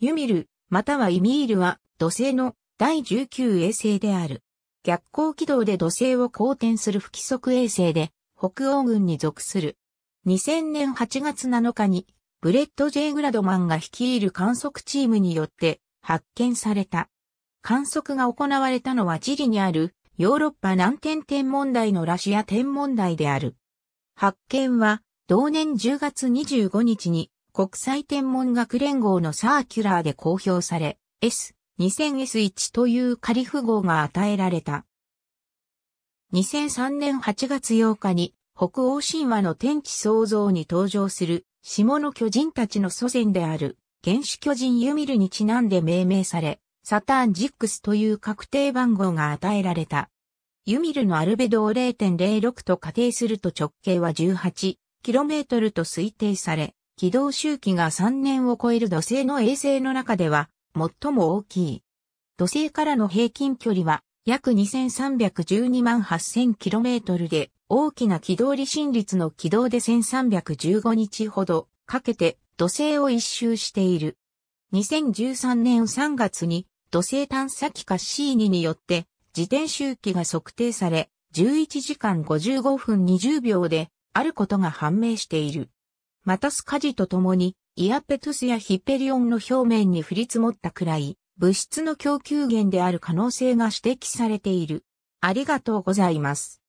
ユミル、またはイミールは土星の第19衛星である。逆光軌道で土星を公転する不規則衛星で北欧軍に属する。2000年8月7日にブレッド・ジェイ・グラドマンが率いる観測チームによって発見された。観測が行われたのはチリにあるヨーロッパ南天天問題のラシア天問題である。発見は同年10月25日に国際天文学連合のサーキュラーで公表され、S2000S1 という仮符号が与えられた。2003年8月8日に北欧神話の天地創造に登場する下の巨人たちの祖先である原始巨人ユミルにちなんで命名され、サターン6という確定番号が与えられた。ユミルのアルベドを0.06と仮定すると直径は 18km と推定され、軌道周期が3年を超える土星の衛星の中では最も大きい。土星からの平均距離は約2312万 8000km で大きな軌道離心率の軌道で1315日ほどかけて土星を一周している。2013年3月に土星探査機カッシーニによって自転周期が測定され11時間55分20秒であることが判明している。マタスカジと共に、イアペトスやヒペリオンの表面に降り積もったくらい、物質の供給源である可能性が指摘されている。ありがとうございます。